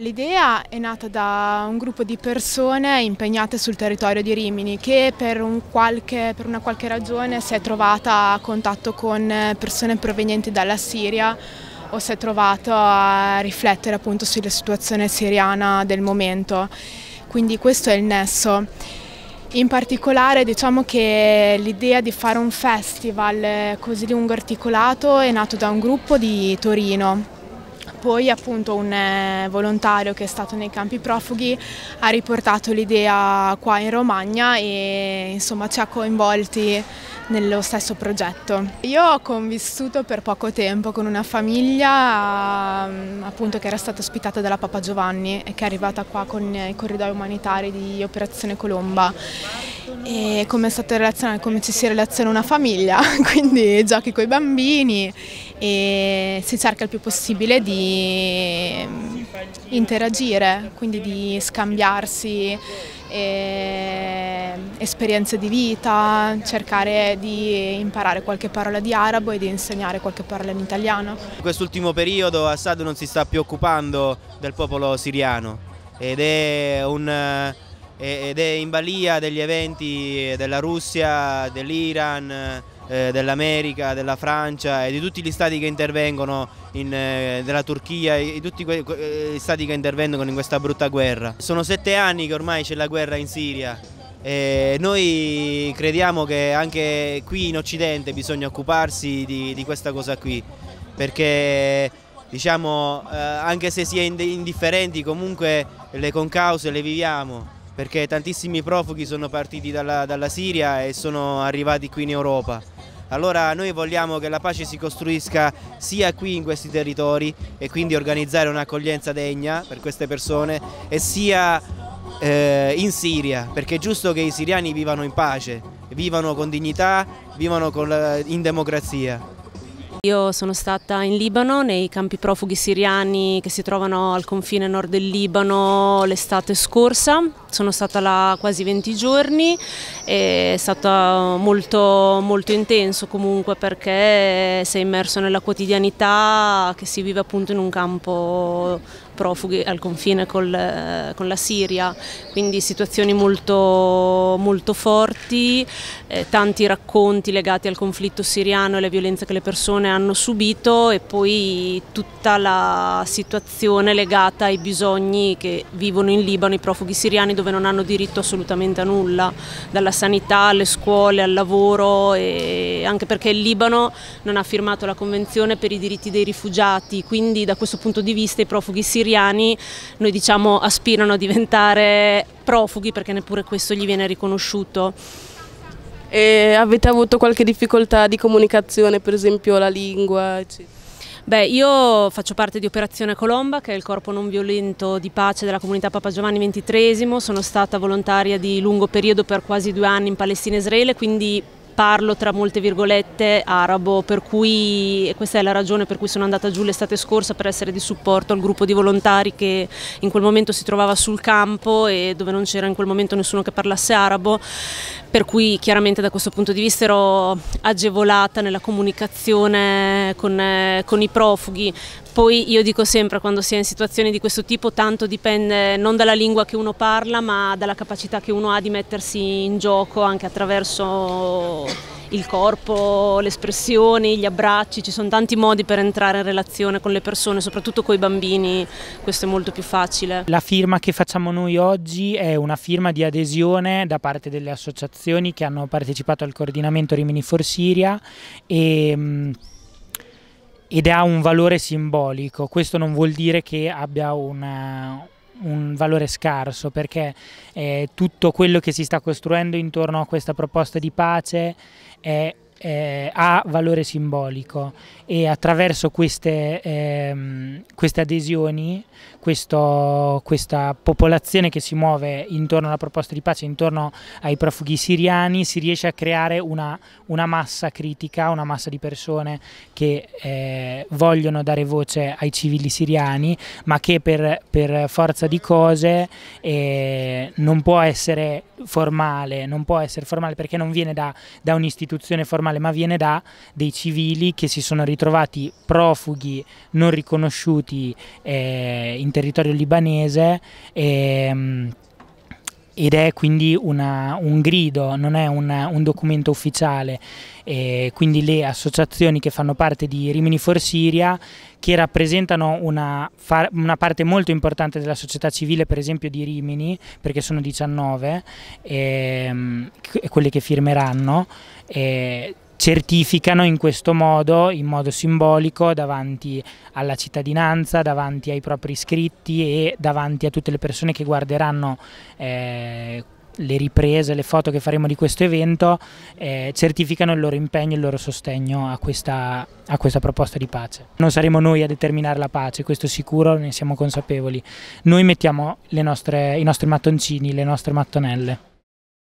L'idea è nata da un gruppo di persone impegnate sul territorio di Rimini che per, un qualche, per, una qualche ragione si è trovata a contatto con eh, persone provenienti dalla Siria o si è trovata a riflettere appunto sulla situazione siriana del momento. Quindi questo è il nesso. In particolare diciamo che l'idea di fare un festival eh, così lungo articolato è nato da un gruppo di Torino poi appunto un eh, volontario che è stato nei campi profughi ha riportato l'idea qua in Romagna e insomma ci ha coinvolti nello stesso progetto. Io ho convissuto per poco tempo con una famiglia mm, appunto che era stata ospitata dalla Papa Giovanni e che è arrivata qua con i corridoi umanitari di Operazione Colomba e come, come ci si relaziona una famiglia, quindi giochi con i bambini e si cerca il più possibile di ehm, interagire, quindi di scambiarsi ehm, esperienze di vita, cercare di imparare qualche parola di arabo e di insegnare qualche parola in italiano. In quest'ultimo periodo Assad non si sta più occupando del popolo siriano ed è, un, eh, ed è in balia degli eventi della Russia, dell'Iran, eh, dell'America, della Francia e di tutti gli stati che intervengono, in, eh, della Turchia e di tutti eh, gli stati che intervengono in questa brutta guerra. Sono sette anni che ormai c'è la guerra in Siria. E noi crediamo che anche qui in Occidente bisogna occuparsi di, di questa cosa qui, perché diciamo, eh, anche se si è indifferenti comunque le concause le viviamo perché tantissimi profughi sono partiti dalla, dalla Siria e sono arrivati qui in Europa. Allora noi vogliamo che la pace si costruisca sia qui in questi territori e quindi organizzare un'accoglienza degna per queste persone e sia eh, in Siria, perché è giusto che i siriani vivano in pace, vivano con dignità, vivano con la, eh, in democrazia. Io sono stata in Libano, nei campi profughi siriani che si trovano al confine nord del Libano l'estate scorsa. Sono stata là quasi 20 giorni, è stato molto, molto intenso comunque perché sei immerso nella quotidianità che si vive appunto in un campo profughi al confine col, eh, con la Siria, quindi situazioni molto, molto forti, eh, tanti racconti legati al conflitto siriano e alle violenze che le persone hanno subito e poi tutta la situazione legata ai bisogni che vivono in Libano i profughi siriani dove non hanno diritto assolutamente a nulla, dalla sanità alle scuole, al lavoro, anche perché il Libano non ha firmato la Convenzione per i diritti dei rifugiati, quindi da questo punto di vista i profughi siriani siriani, noi diciamo aspirano a diventare profughi perché neppure questo gli viene riconosciuto. E avete avuto qualche difficoltà di comunicazione, per esempio la lingua? Eccetera? Beh, io faccio parte di Operazione Colomba, che è il corpo non violento di pace della comunità Papa Giovanni XXIII, sono stata volontaria di lungo periodo per quasi due anni in Palestina e Israele, quindi parlo tra molte virgolette arabo, per cui questa è la ragione per cui sono andata giù l'estate scorsa per essere di supporto al gruppo di volontari che in quel momento si trovava sul campo e dove non c'era in quel momento nessuno che parlasse arabo, per cui chiaramente da questo punto di vista ero agevolata nella comunicazione con, eh, con i profughi. Poi io dico sempre quando si è in situazioni di questo tipo tanto dipende non dalla lingua che uno parla ma dalla capacità che uno ha di mettersi in gioco anche attraverso il corpo, le espressioni, gli abbracci, ci sono tanti modi per entrare in relazione con le persone, soprattutto con i bambini, questo è molto più facile. La firma che facciamo noi oggi è una firma di adesione da parte delle associazioni che hanno partecipato al coordinamento Rimini for Siria e mm, ed ha un valore simbolico. Questo non vuol dire che abbia una, un valore scarso perché eh, tutto quello che si sta costruendo intorno a questa proposta di pace è eh, ha valore simbolico e attraverso queste, ehm, queste adesioni, questo, questa popolazione che si muove intorno alla proposta di pace, intorno ai profughi siriani, si riesce a creare una, una massa critica, una massa di persone che eh, vogliono dare voce ai civili siriani, ma che per, per forza di cose eh, non può essere formale, non può essere formale perché non viene da, da un'istituzione formale male, ma viene da dei civili che si sono ritrovati profughi non riconosciuti eh, in territorio libanese. Eh, ed è quindi una, un grido, non è una, un documento ufficiale. E quindi le associazioni che fanno parte di Rimini for Siria, che rappresentano una, una, parte molto importante della società civile, per esempio di Rimini, perché sono 19, e, e quelle che firmeranno. E, eh, certificano in questo modo, in modo simbolico, davanti alla cittadinanza, davanti ai propri iscritti e davanti a tutte le persone che guarderanno eh, le riprese, le foto che faremo di questo evento, eh, certificano il loro impegno, e il loro sostegno a questa, a questa proposta di pace. Non saremo noi a determinare la pace, questo sicuro, ne siamo consapevoli. Noi mettiamo nostre, i nostri mattoncini, le nostre mattonelle.